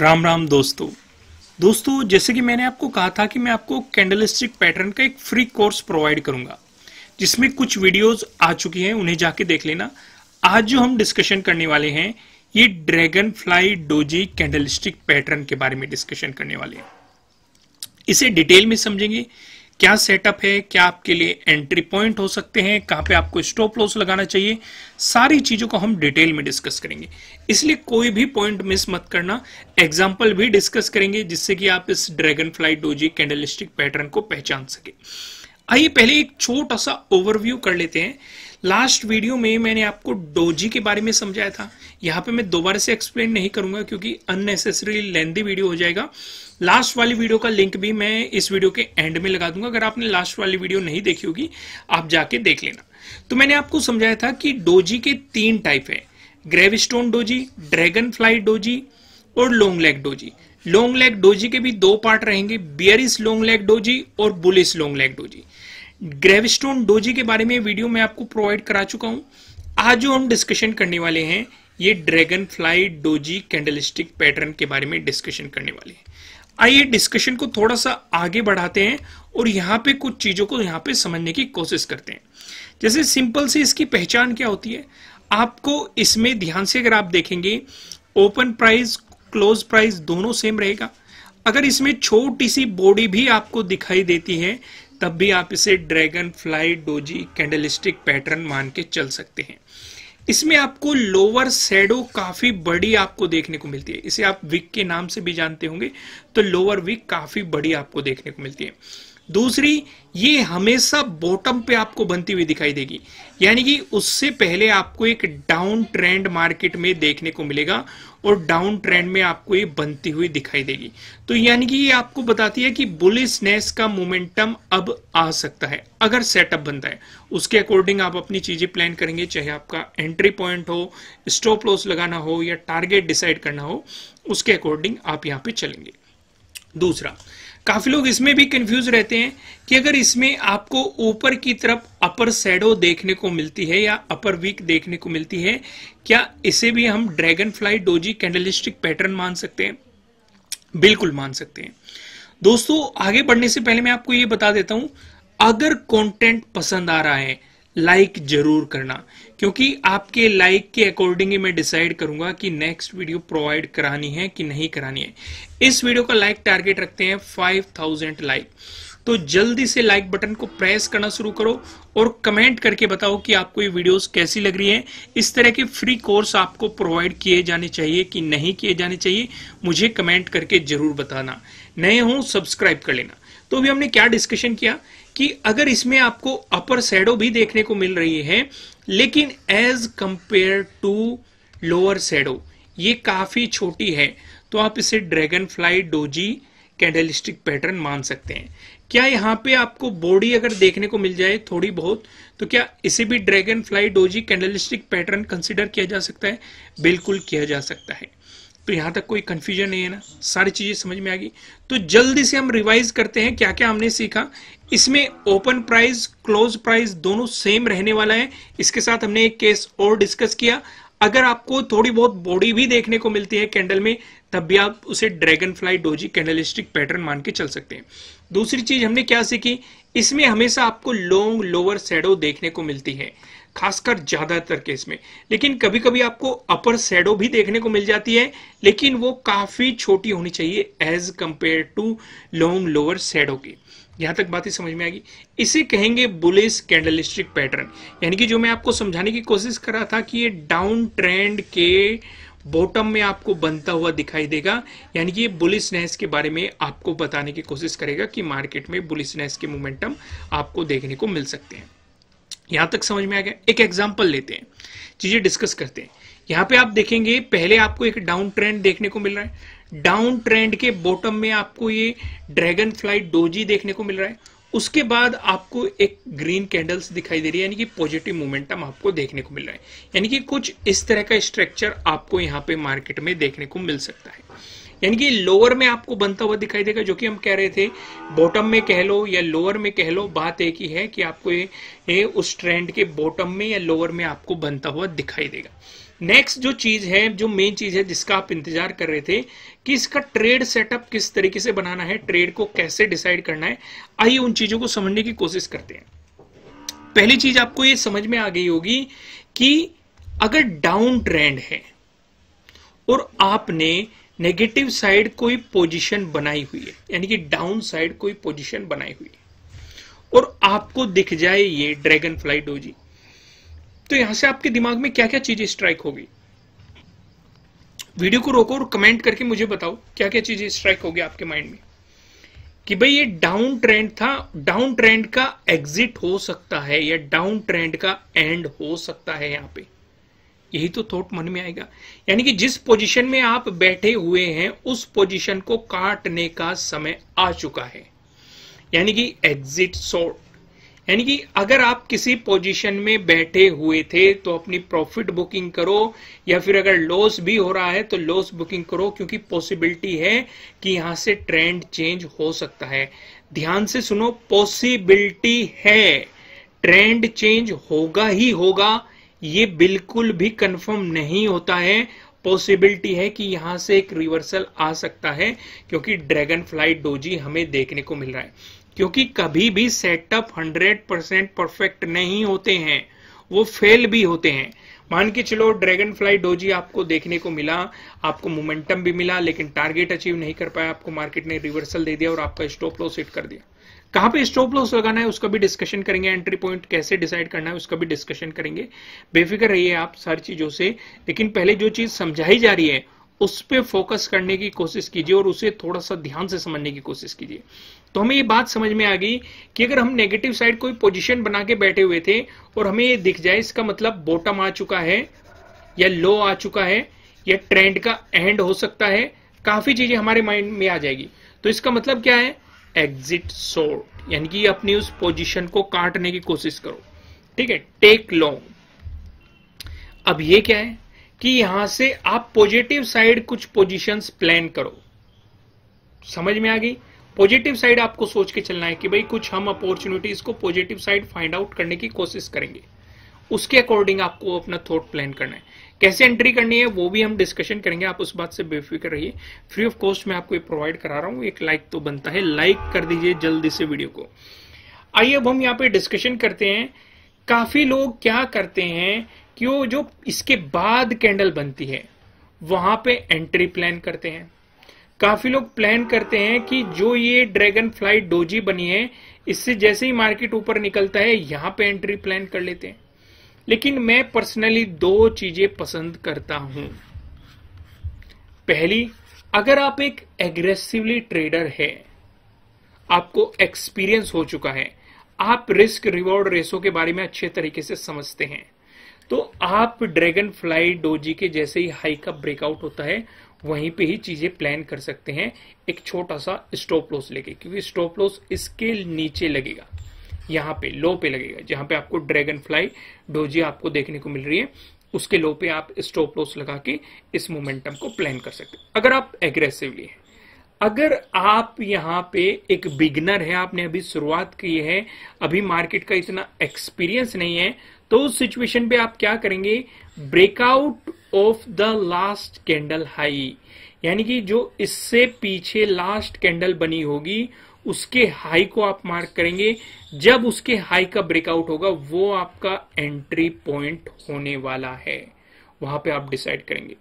राम राम दोस्तों दोस्तों जैसे कि मैंने आपको कहा था कि मैं आपको कैंडलिस्टिक पैटर्न का एक फ्री कोर्स प्रोवाइड करूंगा जिसमें कुछ वीडियोस आ चुकी हैं उन्हें जाके देख लेना आज जो हम डिस्कशन करने वाले हैं ये dragonfly doji candlestick pattern के बारे में डिस्कशन करने वाले हैं इसे डिटेल में समझेंगे क्या सेटअप है क्या आपके लिए एंट्री पॉइंट हो सकते हैं कहाँ पे आपको स्टॉप लॉस लगाना चाहिए सारी चीज़ों को हम डिटेल में डिस्कस करेंगे इसलिए कोई भी पॉइंट मिस मत करना एग्जाम्पल भी डिस्कस करेंगे जिससे कि आप इस dragonfly doji candlestick pattern को पहचान सके आइए पहले एक छोटा सा ओवरव्यू कर लेते हैं लास्ट वीडियो में मैंने आपको डोजी के बारे में समझाया था यहाँ पे मैं दोबारा से एक्सप्लेन नहीं करूंगा क्योंकि अननेसेसरी लेंदी वीडियो हो जाएगा लास्ट वाली वीडियो का लिंक भी मैं इस वीडियो के एंड में लगा दूंगा अगर आपने लास्ट वाली वीडियो नहीं देखी होगी आप जाके देख लेना तो मैंने आपको समझाया था कि डोजी के तीन टाइप है gravestone doji dragonfly doji और long leg doji long leg doji के भी दो पार्ट रहेंगे बियरिस लॉन्ग लेग डोजी और bullish long leg doji gravestone doji के बारे में वीडियो मैं आपको प्रोवाइड करा चुका हूं आज जो हम डिस्कशन करने वाले हैं ये dragonfly doji candlestick pattern के बारे में डिस्कशन करने वाले हैं आइए डिस्कशन को थोड़ा सा आगे बढ़ाते हैं और यहाँ पे कुछ चीजों को यहाँ पे समझने की कोशिश करते हैं जैसे सिंपल से इसकी पहचान क्या होती है आपको इसमें ध्यान से अगर आप देखेंगे ओपन प्राइस क्लोज प्राइस दोनों सेम रहेगा अगर इसमें छोटी सी बॉडी भी आपको दिखाई देती है तब भी आप इसे dragonfly doji candlestick pattern मान के चल सकते हैं इसमें आपको लोअर सैडो काफी बड़ी आपको देखने को मिलती है इसे आप विक के नाम से भी जानते होंगे तो लोअर विक काफी बड़ी आपको देखने को मिलती है दूसरी ये हमेशा बॉटम पे आपको बनती हुई दिखाई देगी यानी कि उससे पहले आपको एक डाउन ट्रेंड मार्केट में देखने को मिलेगा और डाउन ट्रेंड में आपको ये बनती हुई दिखाई देगी तो यानी कि ये आपको बताती है कि बुलिसनेस का मोमेंटम अब आ सकता है अगर सेटअप बनता है उसके अकॉर्डिंग आप अपनी चीजें प्लान करेंगे चाहे आपका एंट्री पॉइंट हो स्टॉप लॉस लगाना हो या टारगेट डिसाइड करना हो उसके अकॉर्डिंग आप यहाँ पे चलेंगे दूसरा काफी लोग इसमें भी कंफ्यूज रहते हैं कि अगर इसमें आपको ऊपर की तरफ अपर सैडो देखने को मिलती है या अपर वीक देखने को मिलती है क्या इसे भी हम dragonfly doji candlestick pattern मान सकते हैं बिल्कुल मान सकते हैं दोस्तों आगे बढ़ने से पहले मैं आपको ये बता देता हूं अगर कंटेंट पसंद आ रहा है लाइक जरूर करना क्योंकि आपके लाइक के अकॉर्डिंग ही मैं डिसाइड करूंगा कि नेक्स्ट वीडियो प्रोवाइड करानी है कि नहीं करानी है इस वीडियो का लाइक टारगेट रखते हैं थाउजेंड लाइक तो जल्दी से लाइक बटन को प्रेस करना शुरू करो और कमेंट करके बताओ कि आपको ये वीडियोस कैसी लग रही है इस तरह के फ्री कोर्स आपको प्रोवाइड किए जाने चाहिए कि नहीं किए जाने चाहिए मुझे कमेंट करके जरूर बताना नए हो सब्सक्राइब कर लेना तो अभी हमने क्या डिस्कशन किया कि अगर इसमें आपको अपर सैडो भी देखने को मिल रही है लेकिन as compare to lower shadow ये काफी छोटी है तो आप इसे dragonfly doji candlestick pattern मान सकते हैं क्या यहाँ पे आपको बॉडी अगर देखने को मिल जाए थोड़ी बहुत तो क्या इसे भी dragonfly doji candlestick pattern consider किया जा सकता है बिल्कुल किया जा सकता है तो यहाँ तक कोई कन्फ्यूजन नहीं है ना सारी चीज़ें समझ में आ गई तो जल्दी से हम रिवाइज करते हैं क्या क्या हमने सीखा इसमें ओपन प्राइस क्लोज प्राइस दोनों सेम रहने वाला है इसके साथ हमने एक केस और डिस्कस किया अगर आपको थोड़ी बहुत बॉडी भी देखने को मिलती है कैंडल में तब भी आप उसे dragonfly doji candlestick pattern मान के चल सकते हैं दूसरी चीज हमने क्या सीखी इसमें हमेशा आपको लॉन्ग लोअर शेडो देखने को मिलती है खासकर ज्यादातर केस में लेकिन कभी कभी आपको अपर सेडो भी देखने को मिल जाती है लेकिन वो काफी छोटी होनी चाहिए as compare to long lower shadow की यहां तक बात ही समझ में आएगी इसे कहेंगे बुलिस कैंडलिस्टिक पैटर्न यानी कि जो मैं आपको समझाने की कोशिश कर रहा था कि ये डाउन ट्रेंड के बॉटम में आपको बनता हुआ दिखाई देगा यानी कि ये बुलिसनेस के बारे में आपको बताने की कोशिश करेगा कि मार्केट में बुलिसनेस के मोमेंटम आपको देखने को मिल सकते हैं यहां तक समझ में आ गया एक एग्जाम्पल लेते हैं चीजें डिस्कस करते हैं यहां पे आप देखेंगे पहले आपको एक डाउन ट्रेंड देखने को मिल रहा है डाउन ट्रेंड के बॉटम में आपको ये ड्रैगन फ्लाई डोजी देखने को मिल रहा है उसके बाद आपको एक ग्रीन कैंडल्स दिखाई दे रही है यानी कि पॉजिटिव मोमेंटम आपको देखने को मिल रहा है यानी कि कुछ इस तरह का स्ट्रक्चर आपको यहाँ पे मार्केट में देखने को मिल सकता है यानी कि लोअर में आपको बनता हुआ दिखाई देगा जो कि हम कह रहे थे बॉटम में कह लो या लोअर में कह लो बात एक ही है कि आपको ये, ये उस ट्रेंड के बॉटम में या लोअर में आपको बनता हुआ दिखाई देगा नेक्स्ट जो चीज है जो मेन चीज है जिसका आप इंतजार कर रहे थे कि इसका ट्रेड सेटअप किस तरीके से बनाना है ट्रेड को कैसे डिसाइड करना है आइए उन चीजों को समझने की कोशिश करते हैं पहली चीज आपको ये समझ में आ गई होगी कि अगर डाउन ट्रेंड है और आपने नेगेटिव साइड कोई पोजीशन बनाई हुई है यानी कि डाउन साइड कोई पोजीशन बनाई हुई है और आपको दिख जाए ये ड्रैगन फ्लाई डोजी तो यहां से आपके दिमाग में क्या क्या चीजें स्ट्राइक होगी वीडियो को रोको और कमेंट करके मुझे बताओ क्या क्या चीजें स्ट्राइक होगी आपके माइंड में कि भाई ये डाउन ट्रेंड था डाउन ट्रेंड का एग्जिट हो सकता है या डाउन ट्रेंड का एंड हो सकता है यहां पे यही तो थॉट मन में आएगा यानी कि जिस पोजीशन में आप बैठे हुए हैं उस पोजीशन को काटने का समय आ चुका है यानी कि एग्जिट शॉर्ट यानी कि अगर आप किसी पोजीशन में बैठे हुए थे तो अपनी प्रॉफिट बुकिंग करो या फिर अगर लॉस भी हो रहा है तो लॉस बुकिंग करो क्योंकि पॉसिबिलिटी है कि यहां से ट्रेंड चेंज हो सकता है ध्यान से सुनो पॉसिबिलिटी है ट्रेंड चेंज होगा ही होगा ये बिल्कुल भी कंफर्म नहीं होता है पॉसिबिलिटी है कि यहां से एक रिवर्सल आ सकता है क्योंकि ड्रैगन फ्लाई डोजी हमें देखने को मिल रहा है क्योंकि कभी भी सेटअप 100 परसेंट परफेक्ट नहीं होते हैं वो फेल भी होते हैं मान के चलो ड्रैगन फ्लाई डोजी आपको देखने को मिला आपको मोमेंटम भी मिला लेकिन टारगेट अचीव नहीं कर पाया आपको मार्केट ने रिवर्सल दे दिया और आपका स्टॉप लॉस हिट कर दिया कहां पे स्टॉप लॉस लगाना है उसका भी डिस्कशन करेंगे एंट्री पॉइंट कैसे डिसाइड करना है उसका भी डिस्कशन करेंगे बेफिक्र रहिए आप सारी चीजों से लेकिन पहले जो चीज समझाई जा रही है उस पर फोकस करने की कोशिश कीजिए और उसे थोड़ा सा ध्यान से समझने की कोशिश कीजिए तो हमें ये बात समझ में आ गई कि अगर हम नेगेटिव साइड कोई पोजीशन बना के बैठे हुए थे और हमें ये दिख जाए इसका मतलब बॉटम आ चुका है या लो आ चुका है या ट्रेंड का एंड हो सकता है काफी चीजें हमारे माइंड में आ जाएगी तो इसका मतलब क्या है एग्जिट सोर्ट यानी कि अपनी उस पोजीशन को काटने की कोशिश करो ठीक है टेक लॉन्ग अब ये क्या है कि यहां से आप पॉजिटिव साइड कुछ पोजीशंस प्लान करो समझ में आ गई पॉजिटिव साइड आपको सोच के चलना है कि भाई कुछ हम अपॉर्चुनिटीज को पॉजिटिव साइड फाइंड आउट करने की कोशिश करेंगे उसके अकॉर्डिंग आपको अपना थॉट प्लान करना है कैसे एंट्री करनी है वो भी हम डिस्कशन करेंगे आप उस बात से बेफिक्र रहिए फ्री ऑफ कॉस्ट में आपको ये प्रोवाइड करा रहा हूँ एक लाइक तो बनता है लाइक कर दीजिए जल्दी से वीडियो को आइए अब हम यहाँ पे डिस्कशन करते हैं काफी लोग क्या करते हैं कि वो जो इसके बाद कैंडल बनती है वहां पे एंट्री प्लान करते हैं काफी लोग प्लान करते हैं कि जो ये ड्रैगन फ्लाई डोजी बनी है इससे जैसे ही मार्केट ऊपर निकलता है यहां पे एंट्री प्लान कर लेते हैं लेकिन मैं पर्सनली दो चीजें पसंद करता हूं पहली अगर आप एक एग्रेसिवली ट्रेडर है आपको एक्सपीरियंस हो चुका है आप रिस्क रिवॉर्ड रेसो के बारे में अच्छे तरीके से समझते हैं तो आप ड्रैगन फ्लाई डोजी के जैसे ही हाई का ब्रेकआउट होता है वहीं पे ही चीजें प्लान कर सकते हैं एक छोटा सा स्टॉप लॉस लेके क्योंकि स्टॉप लॉस इसके नीचे लगेगा यहाँ पे लो पे लगेगा जहाँ पे आपको ड्रैगन फ्लाई डोजी आपको देखने को मिल रही है उसके लो पे आप स्टॉप लॉस लगा के इस मोमेंटम को प्लान कर सकते हैं अगर आप एग्रेसिवली हैं अगर आप यहाँ पे एक बिगनर है आपने अभी शुरुआत की है अभी मार्केट का इतना एक्सपीरियंस नहीं है तो उस सिचुएशन पे आप क्या करेंगे breakout of the last candle high यानी कि जो इससे पीछे लास्ट कैंडल बनी होगी उसके हाई को आप मार्क करेंगे जब उसके हाई का ब्रेकआउट होगा वो आपका एंट्री पॉइंट होने वाला है वहां पे आप डिसाइड करेंगे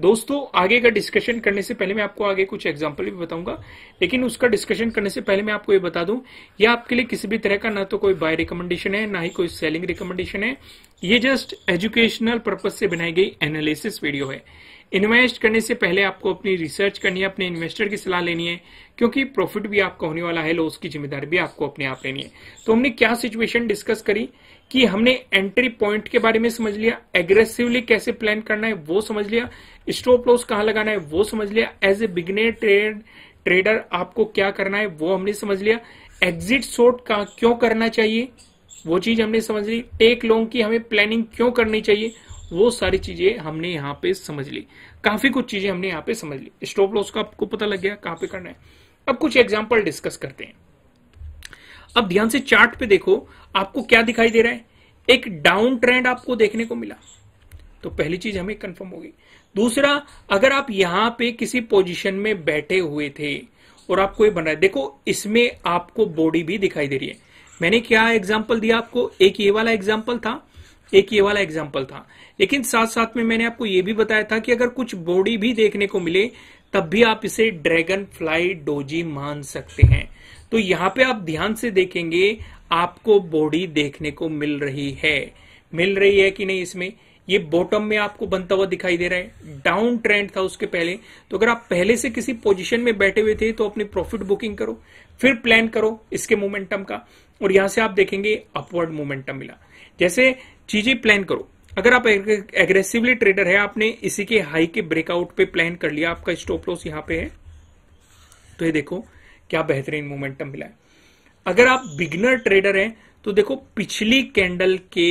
दोस्तों आगे का डिस्कशन करने से पहले मैं आपको आगे कुछ एग्जाम्पल भी बताऊंगा लेकिन उसका डिस्कशन करने से पहले मैं आपको ये बता दूं ये आपके लिए किसी भी तरह का ना तो कोई बाय रिकमेंडेशन है ना ही कोई सेलिंग रिकमेंडेशन है ये जस्ट एजुकेशनल पर्पज से बनाई गई एनालिसिस वीडियो है इन्वेस्ट करने से पहले आपको अपनी रिसर्च करनी है अपने इन्वेस्टर की सलाह लेनी है क्योंकि प्रॉफिट भी आपका होने वाला है लॉस की जिम्मेदारी भी आपको अपने आप लेनी है तो हमने क्या सिचुएशन डिस्कस करी कि हमने एंट्री पॉइंट के बारे में समझ लिया एग्रेसिवली कैसे प्लान करना है वो समझ लिया स्टॉप लॉस कहाँ लगाना है वो समझ लिया as a beginner trade trader आपको क्या करना है वो हमने समझ लिया एग्जिट शॉर्ट कहा क्यों करना चाहिए वो चीज हमने समझ ली टेक लॉन्ग की हमें प्लानिंग क्यों करनी चाहिए वो सारी चीजें हमने यहाँ पे समझ ली काफी कुछ चीजें हमने यहाँ पे समझ ली स्टॉप लॉस का आपको पता लग गया कहाँ पे करना है अब कुछ एग्जाम्पल डिस्कस करते हैं अब ध्यान से चार्ट पे देखो आपको क्या दिखाई दे रहा है एक डाउन ट्रेंड आपको देखने को मिला तो पहली चीज हमें कंफर्म होगी दूसरा अगर आप यहां पे किसी पोजीशन में बैठे हुए थे और आपको ये बन रहा है देखो इसमें आपको बॉडी भी दिखाई दे रही है मैंने क्या एग्जाम्पल दिया आपको एक ये वाला एग्जाम्पल था एक ये वाला एग्जाम्पल था लेकिन साथ साथ में मैंने आपको ये भी बताया था कि अगर कुछ बॉडी भी देखने को मिले तब भी आप इसे ड्रैगन फ्लाई डोजी मान सकते हैं तो यहाँ पे आप ध्यान से देखेंगे आपको बॉडी देखने को मिल रही है मिल रही है कि नहीं इसमें ये बॉटम में आपको बनता हुआ दिखाई दे रहा है डाउन ट्रेंड था उसके पहले तो अगर आप पहले से किसी पोजीशन में बैठे हुए थे तो अपनी प्रॉफिट बुकिंग करो फिर प्लान करो इसके मोमेंटम का और यहां से आप देखेंगे अपवर्ड मोमेंटम मिला जैसे चीजें प्लान करो अगर आप एग्रेसिवली ट्रेडर है आपने इसी के हाई के ब्रेकआउट पे प्लान कर लिया आपका स्टॉप लॉस यहां पे है तो ये देखो क्या बेहतरीन मोमेंटम मिला है अगर आप बिगनर ट्रेडर हैं तो देखो पिछली कैंडल के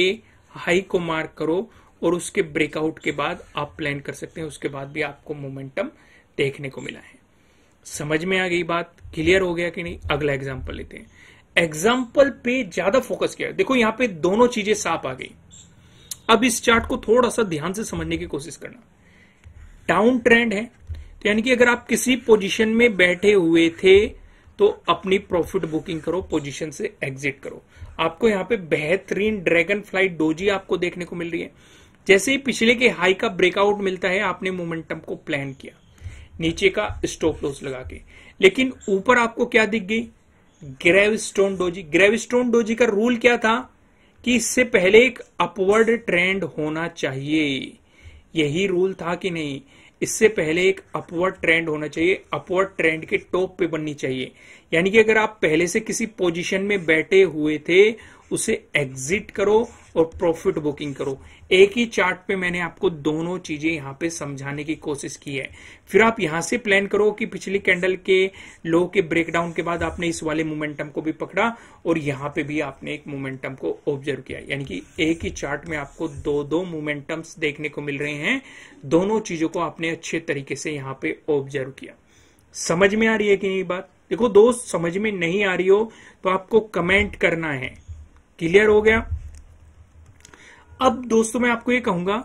हाई को मार्क करो और उसके ब्रेकआउट के बाद आप प्लान कर सकते हैं उसके बाद भी आपको मोमेंटम देखने को मिला है समझ में आ गई बात क्लियर हो गया कि नहीं अगला एग्जाम्पल लेते हैं एग्जाम्पल पे ज्यादा फोकस किया देखो यहां पे दोनों चीजें साफ आ गई अब इस चार्ट को थोड़ा सा ध्यान से समझने की कोशिश करना डाउन ट्रेंड है तो यानी कि अगर आप किसी पोजीशन में बैठे हुए थे तो अपनी प्रॉफिट बुकिंग करो पोजीशन से एग्जिट करो आपको यहां पे बेहतरीन ड्रैगन फ्लाइट डोजी आपको देखने को मिल रही है जैसे ही पिछले के हाई का ब्रेकआउट मिलता है आपने मोमेंटम को प्लान किया नीचे का स्टॉप लॉस लगा के लेकिन ऊपर आपको क्या दिख गई ग्रेवस्टोन डोजी ग्रेवस्टोन डोजी का रूल क्या था कि इससे पहले एक अपवर्ड ट्रेंड होना चाहिए यही रूल था कि नहीं इससे पहले एक अपवर्ड ट्रेंड होना चाहिए अपवर्ड ट्रेंड के टॉप पे बननी चाहिए यानी कि अगर आप पहले से किसी पोजीशन में बैठे हुए थे उसे एग्जिट करो और प्रॉफिट बुकिंग करो एक ही चार्ट पे मैंने आपको दोनों चीजें यहां पे समझाने की कोशिश की है फिर आप यहां से प्लान करो कि पिछली कैंडल के लो के ब्रेकडाउन के बाद आपने इस वाले मोमेंटम को भी पकड़ा और यहां पे भी आपने एक मोमेंटम को ऑब्जर्व किया यानी कि एक ही चार्ट में आपको दो दो मोमेंटम्स देखने को मिल रहे हैं दोनों चीजों को आपने अच्छे तरीके से यहां पर ऑब्जर्व किया समझ में आ रही है कि नहीं बात देखो दोस्त समझ में नहीं आ रही हो तो आपको कमेंट करना है क्लियर हो गया अब दोस्तों मैं आपको ये कहूंगा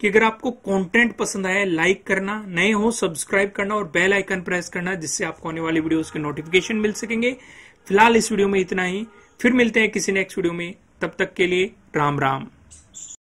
कि अगर आपको कंटेंट पसंद आया लाइक करना नए हो सब्सक्राइब करना और बेल आइकन प्रेस करना जिससे आपको आने वाली वीडियोस के नोटिफिकेशन मिल सकेंगे फिलहाल इस वीडियो में इतना ही फिर मिलते हैं किसी नेक्स्ट वीडियो में तब तक के लिए राम राम